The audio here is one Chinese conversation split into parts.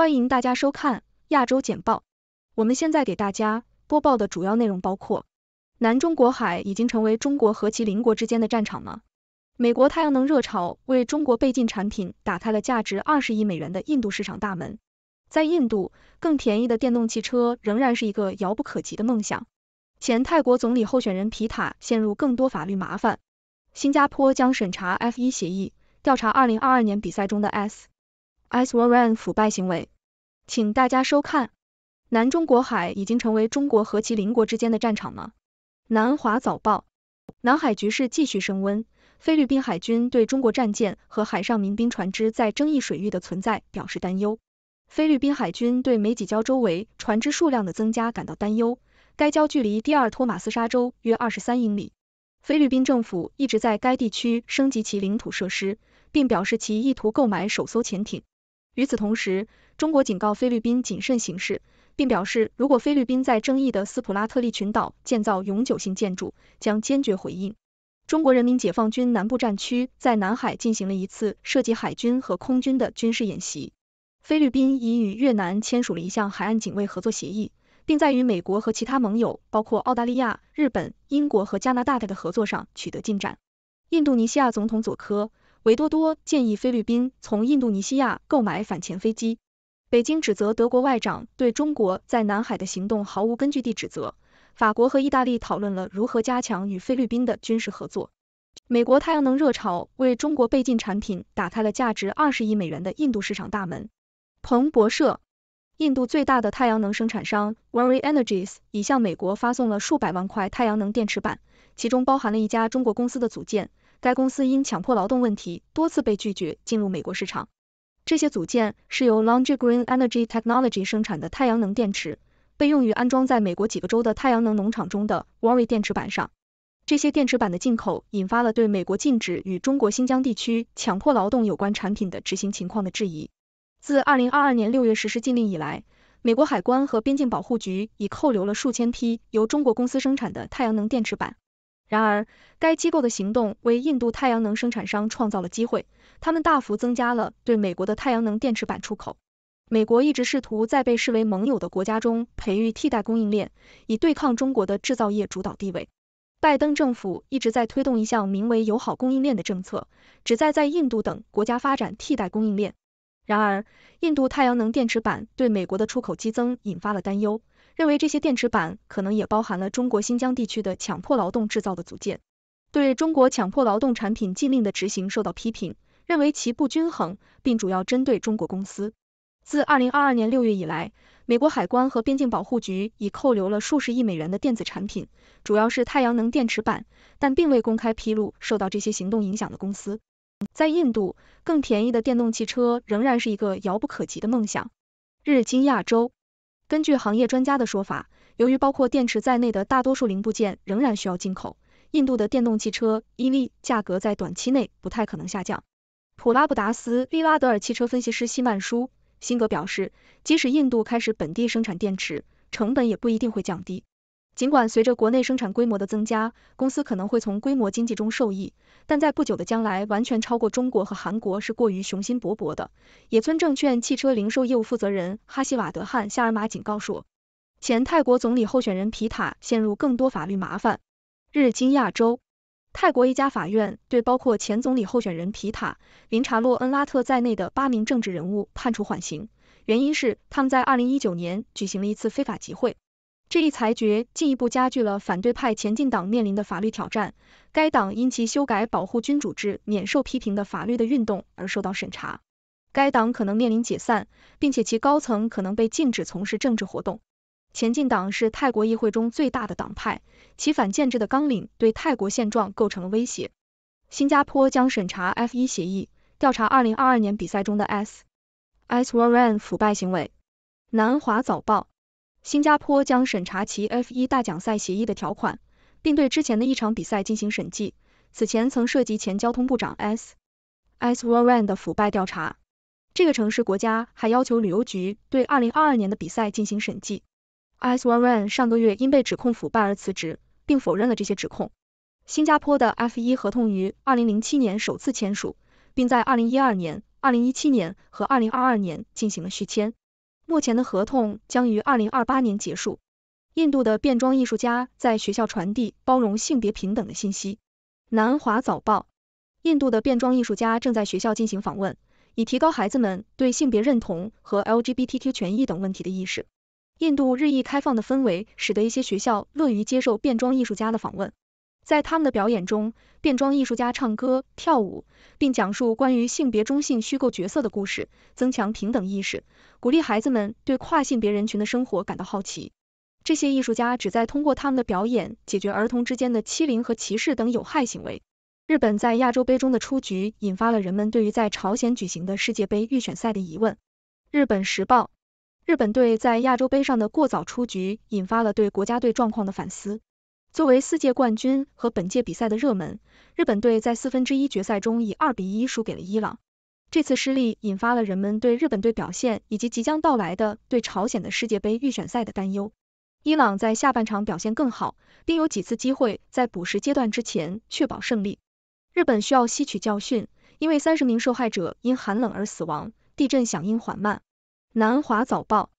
欢迎大家收看亚洲简报。我们现在给大家播报的主要内容包括：南中国海已经成为中国和其邻国之间的战场吗？美国太阳能热潮为中国被进产品打开了价值二十亿美元的印度市场大门。在印度，更便宜的电动汽车仍然是一个遥不可及的梦想。前泰国总理候选人皮塔陷入更多法律麻烦。新加坡将审查 F 一协议，调查二零二二年比赛中的 S。Iswaran 腐败行为，请大家收看。南中国海已经成为中国和其邻国之间的战场吗？南华早报：南海局势继续升温，菲律宾海军对中国战舰和海上民兵船只在争议水域的存在表示担忧。菲律宾海军对美济礁周围船只数量的增加感到担忧。该礁距离第二托马斯沙洲约二十三英里。菲律宾政府一直在该地区升级其领土设施，并表示其意图购买首艘潜艇。与此同时，中国警告菲律宾谨慎行事，并表示如果菲律宾在争议的斯普拉特利群岛建造永久性建筑，将坚决回应。中国人民解放军南部战区在南海进行了一次涉及海军和空军的军事演习。菲律宾已与越南签署了一项海岸警卫合作协议，并在与美国和其他盟友，包括澳大利亚、日本、英国和加拿大的合作上取得进展。印度尼西亚总统佐科。维多多建议菲律宾从印度尼西亚购买反潜飞机。北京指责德国外长对中国在南海的行动毫无根据地指责。法国和意大利讨论了如何加强与菲律宾的军事合作。美国太阳能热潮为中国被禁产品打开了价值二十亿美元的印度市场大门。彭博社，印度最大的太阳能生产商 w o r r y Energies 已向美国发送了数百万块太阳能电池板，其中包含了一家中国公司的组件。该公司因强迫劳动问题多次被拒绝进入美国市场。这些组件是由 Longi Green Energy Technology 生产的太阳能电池，被用于安装在美国几个州的太阳能农场中的 w o r r y 电池板上。这些电池板的进口引发了对美国禁止与中国新疆地区强迫劳动有关产品的执行情况的质疑。自二零二二年六月实施禁令以来，美国海关和边境保护局已扣留了数千批由中国公司生产的太阳能电池板。然而，该机构的行动为印度太阳能生产商创造了机会，他们大幅增加了对美国的太阳能电池板出口。美国一直试图在被视为盟友的国家中培育替代供应链，以对抗中国的制造业主导地位。拜登政府一直在推动一项名为“友好供应链”的政策，旨在在印度等国家发展替代供应链。然而，印度太阳能电池板对美国的出口激增引发了担忧。认为这些电池板可能也包含了中国新疆地区的强迫劳动制造的组件，对中国强迫劳动产品禁令的执行受到批评，认为其不均衡，并主要针对中国公司。自2022年6月以来，美国海关和边境保护局已扣留了数十亿美元的电子产品，主要是太阳能电池板，但并未公开披露受到这些行动影响的公司。在印度，更便宜的电动汽车仍然是一个遥不可及的梦想。日经亚洲。根据行业专家的说法，由于包括电池在内的大多数零部件仍然需要进口，印度的电动汽车 EV 价格在短期内不太可能下降。普拉布达斯利拉德尔汽车分析师西曼舒辛格表示，即使印度开始本地生产电池，成本也不一定会降低。尽管随着国内生产规模的增加，公司可能会从规模经济中受益，但在不久的将来完全超过中国和韩国是过于雄心勃勃的。野村证券汽车零售业务负责人哈希瓦德汉夏尔马警告说。前泰国总理候选人皮塔陷入更多法律麻烦。日经亚洲，泰国一家法院对包括前总理候选人皮塔、林查洛恩拉特在内的八名政治人物判处缓刑，原因是他们在二零一九年举行了一次非法集会。这一裁决进一步加剧了反对派前进党面临的法律挑战。该党因其修改保护君主制免受批评的法律的运动而受到审查。该党可能面临解散，并且其高层可能被禁止从事政治活动。前进党是泰国议会中最大的党派，其反建制的纲领对泰国现状构成了威胁。新加坡将审查 F 一协议，调查二零二二年比赛中的 S，Swaran 腐败行为。南华早报。新加坡将审查其 F1 大奖赛协议的条款，并对之前的一场比赛进行审计。此前曾涉及前交通部长 S. S. w a r r e n 的腐败调查。这个城市国家还要求旅游局对2022年的比赛进行审计。S. w a r r e n 上个月因被指控腐败而辞职，并否认了这些指控。新加坡的 F1 合同于2007年首次签署，并在2012年、2017年和2022年进行了续签。目前的合同将于二零二八年结束。印度的变装艺术家在学校传递包容性别平等的信息。南华早报：印度的变装艺术家正在学校进行访问，以提高孩子们对性别认同和 LGBTQ 权益等问题的意识。印度日益开放的氛围使得一些学校乐于接受变装艺术家的访问。在他们的表演中，变装艺术家唱歌、跳舞，并讲述关于性别中性虚构角色的故事，增强平等意识，鼓励孩子们对跨性别人群的生活感到好奇。这些艺术家旨在通过他们的表演解决儿童之间的欺凌和歧视等有害行为。日本在亚洲杯中的出局引发了人们对于在朝鲜举行的世界杯预选赛的疑问。日本时报：日本队在亚洲杯上的过早出局引发了对国家队状况的反思。作为四届冠军和本届比赛的热门，日本队在四分之一决赛中以二比一输给了伊朗。这次失利引发了人们对日本队表现以及即将到来的对朝鲜的世界杯预选赛的担忧。伊朗在下半场表现更好，并有几次机会在补时阶段之前确保胜利。日本需要吸取教训，因为三十名受害者因寒冷而死亡，地震响应缓慢。南华早报。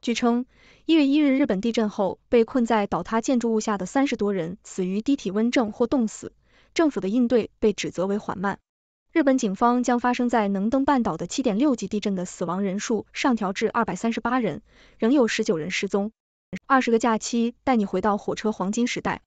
据称，一月一日日本地震后，被困在倒塌建筑物下的三十多人死于低体温症或冻死，政府的应对被指责为缓慢。日本警方将发生在能登半岛的七点六级地震的死亡人数上调至二百三十八人，仍有十九人失踪。二十个假期带你回到火车黄金时代。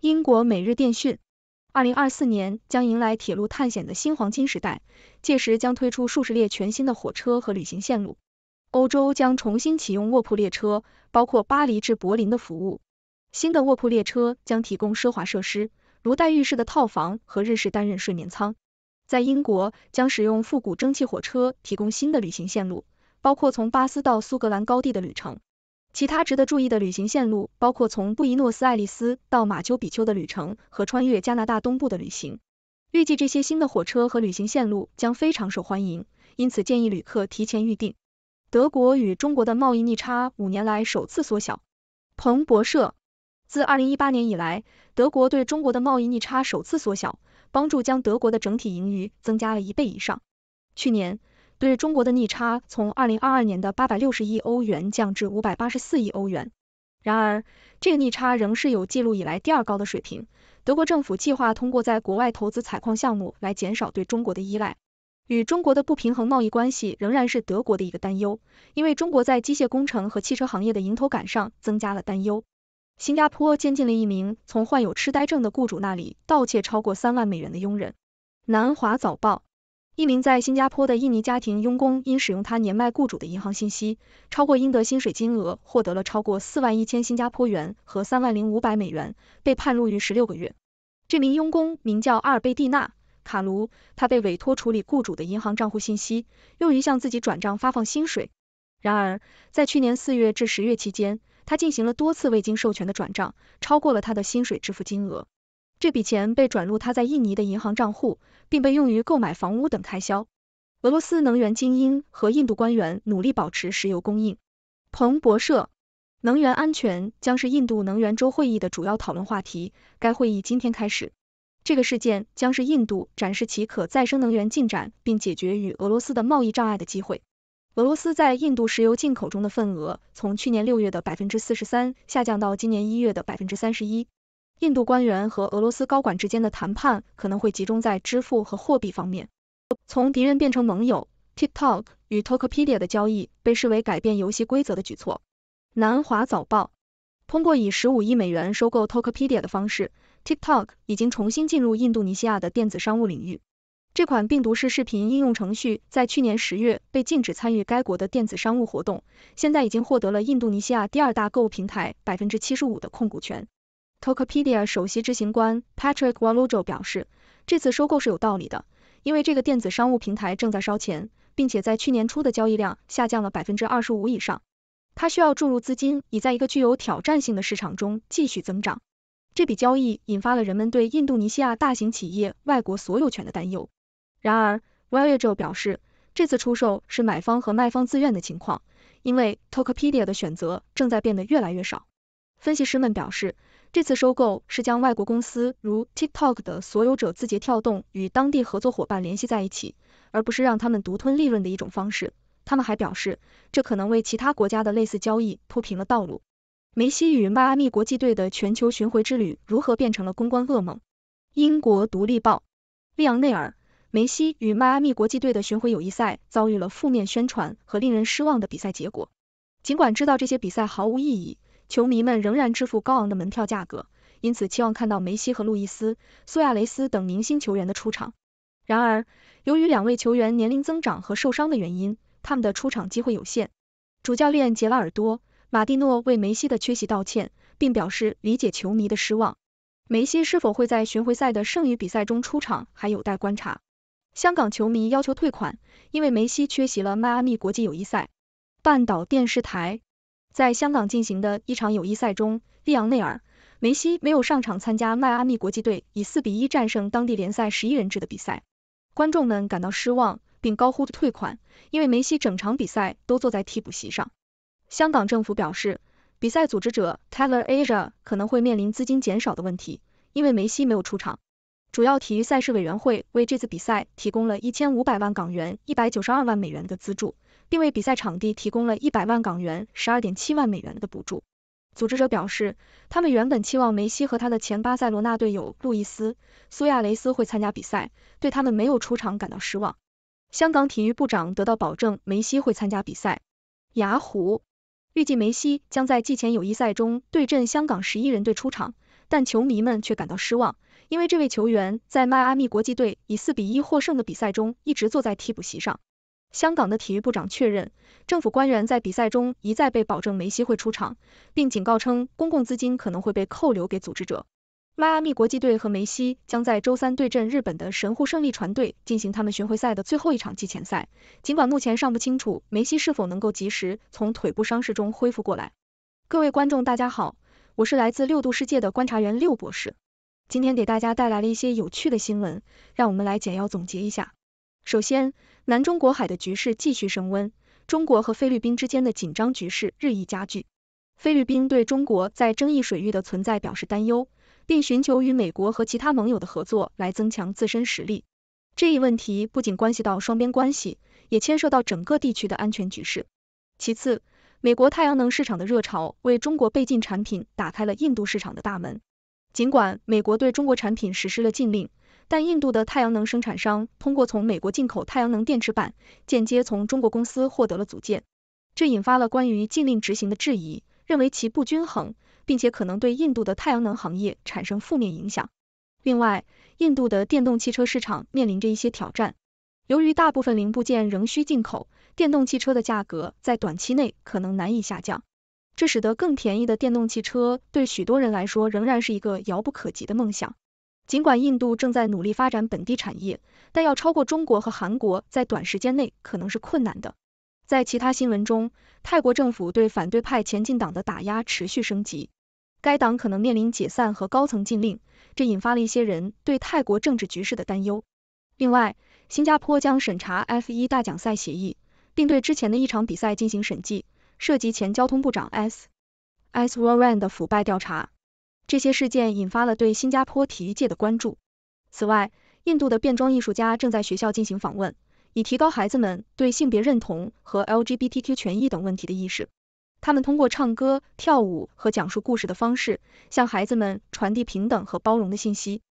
英国每日电讯，二零二四年将迎来铁路探险的新黄金时代，届时将推出数十列全新的火车和旅行线路。欧洲将重新启用卧铺列车，包括巴黎至柏林的服务。新的卧铺列车将提供奢华设施，如带浴室的套房和日式单人睡眠舱。在英国，将使用复古蒸汽火车提供新的旅行线路，包括从巴斯到苏格兰高地的旅程。其他值得注意的旅行线路包括从布宜诺斯艾利斯到马丘比丘的旅程和穿越加拿大东部的旅行。预计这些新的火车和旅行线路将非常受欢迎，因此建议旅客提前预订。德国与中国的贸易逆差五年来首次缩小。彭博社，自二零一八年以来，德国对中国的贸易逆差首次缩小，帮助将德国的整体盈余增加了一倍以上。去年，对中国的逆差从二零二二年的八百六十亿欧元降至五百八十四亿欧元。然而，这个逆差仍是有记录以来第二高的水平。德国政府计划通过在国外投资采矿项目来减少对中国的依赖。与中国的不平衡贸易关系仍然是德国的一个担忧，因为中国在机械工程和汽车行业的迎头赶上增加了担忧。新加坡监禁了一名从患有痴呆症的雇主那里盗窃超过三万美元的佣人。南华早报：一名在新加坡的印尼家庭佣工因使用他年迈雇主的银行信息，超过应得薪水金额，获得了超过四万一千新加坡元和三万零五百美元，被判入狱十六个月。这名佣工名叫阿尔贝蒂娜。卡卢，他被委托处理雇主的银行账户信息，用于向自己转账发放薪水。然而，在去年四月至十月期间，他进行了多次未经授权的转账，超过了他的薪水支付金额。这笔钱被转入他在印尼的银行账户，并被用于购买房屋等开销。俄罗斯能源精英和印度官员努力保持石油供应。彭博社，能源安全将是印度能源周会议的主要讨论话题。该会议今天开始。这个事件将是印度展示其可再生能源进展，并解决与俄罗斯的贸易障碍的机会。俄罗斯在印度石油进口中的份额，从去年六月的百分之四十三下降到今年一月的百分之三十一。印度官员和俄罗斯高管之间的谈判可能会集中在支付和货币方面。从敌人变成盟友，TikTok 与 Tokopedia 的交易被视为改变游戏规则的举措。南华早报通过以十五亿美元收购 Tokopedia 的方式。TikTok 已经重新进入印度尼西亚的电子商务领域。这款病毒式视频应用程序在去年十月被禁止参与该国的电子商务活动，现在已经获得了印度尼西亚第二大购物平台百分之七十五的控股权。Tokopedia 首席执行官 Patrick Waludjo 表示，这次收购是有道理的，因为这个电子商务平台正在烧钱，并且在去年初的交易量下降了百分之二十五以上。它需要注入资金，以在一个具有挑战性的市场中继续增长。这笔交易引发了人们对印度尼西亚大型企业外国所有权的担忧。然而，Wijoyo 表示，这次出售是买方和卖方自愿的情况，因为 Tokopedia 的选择正在变得越来越少。分析师们表示，这次收购是将外国公司如 TikTok 的所有者字节跳动与当地合作伙伴联系在一起，而不是让他们独吞利润的一种方式。他们还表示，这可能为其他国家的类似交易铺平了道路。梅西与迈阿密国际队的全球巡回之旅如何变成了公关噩梦？英国《独立报》利昂内尔梅西与迈阿密国际队的巡回友谊赛遭遇了负面宣传和令人失望的比赛结果。尽管知道这些比赛毫无意义，球迷们仍然支付高昂的门票价格，因此期望看到梅西和路易斯·苏亚雷斯等明星球员的出场。然而，由于两位球员年龄增长和受伤的原因，他们的出场机会有限。主教练杰拉尔多。马蒂诺为梅西的缺席道歉，并表示理解球迷的失望。梅西是否会在巡回赛的剩余比赛中出场，还有待观察。香港球迷要求退款，因为梅西缺席了迈阿密国际友谊赛。半岛电视台在香港进行的一场友谊赛中，利昂内尔·梅西没有上场参加迈阿密国际队以四比一战胜当地联赛十一人制的比赛。观众们感到失望，并高呼退款，因为梅西整场比赛都坐在替补席上。香港政府表示，比赛组织者 t e l l e r Asia 可能会面临资金减少的问题，因为梅西没有出场。主要体育赛事委员会为这次比赛提供了一千五百万港元、一百九十二万美元的资助，并为比赛场地提供了一百万港元、十二点七万美元的补助。组织者表示，他们原本期望梅西和他的前巴塞罗那队友路易斯·苏亚雷斯会参加比赛，对他们没有出场感到失望。香港体育部长得到保证梅西会参加比赛。雅虎。预计梅西将在季前友谊赛中对阵香港十一人队出场，但球迷们却感到失望，因为这位球员在迈阿密国际队以四比一获胜的比赛中一直坐在替补席上。香港的体育部长确认，政府官员在比赛中一再被保证梅西会出场，并警告称公共资金可能会被扣留给组织者。迈阿密国际队和梅西将在周三对阵日本的神户胜利船队进行他们巡回赛的最后一场季前赛。尽管目前尚不清楚梅西是否能够及时从腿部伤势中恢复过来。各位观众，大家好，我是来自六度世界的观察员六博士，今天给大家带来了一些有趣的新闻，让我们来简要总结一下。首先，南中国海的局势继续升温，中国和菲律宾之间的紧张局势日益加剧，菲律宾对中国在争议水域的存在表示担忧。并寻求与美国和其他盟友的合作来增强自身实力。这一问题不仅关系到双边关系，也牵涉到整个地区的安全局势。其次，美国太阳能市场的热潮为中国被禁产品打开了印度市场的大门。尽管美国对中国产品实施了禁令，但印度的太阳能生产商通过从美国进口太阳能电池板，间接从中国公司获得了组件，这引发了关于禁令执行的质疑，认为其不均衡。并且可能对印度的太阳能行业产生负面影响。另外，印度的电动汽车市场面临着一些挑战，由于大部分零部件仍需进口，电动汽车的价格在短期内可能难以下降。这使得更便宜的电动汽车对许多人来说仍然是一个遥不可及的梦想。尽管印度正在努力发展本地产业，但要超过中国和韩国在短时间内可能是困难的。在其他新闻中，泰国政府对反对派前进党的打压持续升级。该党可能面临解散和高层禁令，这引发了一些人对泰国政治局势的担忧。另外，新加坡将审查 F1 大奖赛协议，并对之前的一场比赛进行审计，涉及前交通部长 S Swaran r 的腐败调查。这些事件引发了对新加坡体育界的关注。此外，印度的变装艺术家正在学校进行访问，以提高孩子们对性别认同和 LGBTQ 权益等问题的意识。他们通过唱歌、跳舞和讲述故事的方式，向孩子们传递平等和包容的信息。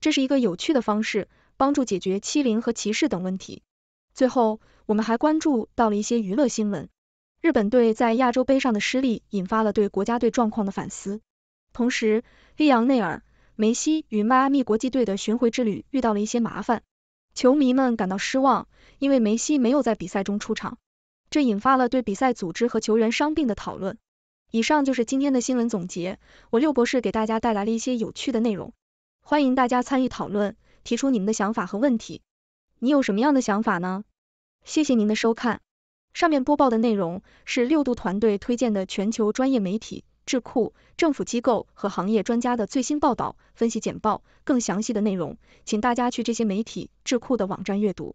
这是一个有趣的方式，帮助解决欺凌和歧视等问题。最后，我们还关注到了一些娱乐新闻：日本队在亚洲杯上的失利引发了对国家队状况的反思；同时，利昂内尔·梅西与迈阿密国际队的巡回之旅遇到了一些麻烦，球迷们感到失望，因为梅西没有在比赛中出场。这引发了对比赛组织和球员伤病的讨论。以上就是今天的新闻总结，我六博士给大家带来了一些有趣的内容，欢迎大家参与讨论，提出你们的想法和问题。你有什么样的想法呢？谢谢您的收看。上面播报的内容是六度团队推荐的全球专业媒体、智库、政府机构和行业专家的最新报道、分析简报。更详细的内容，请大家去这些媒体、智库的网站阅读。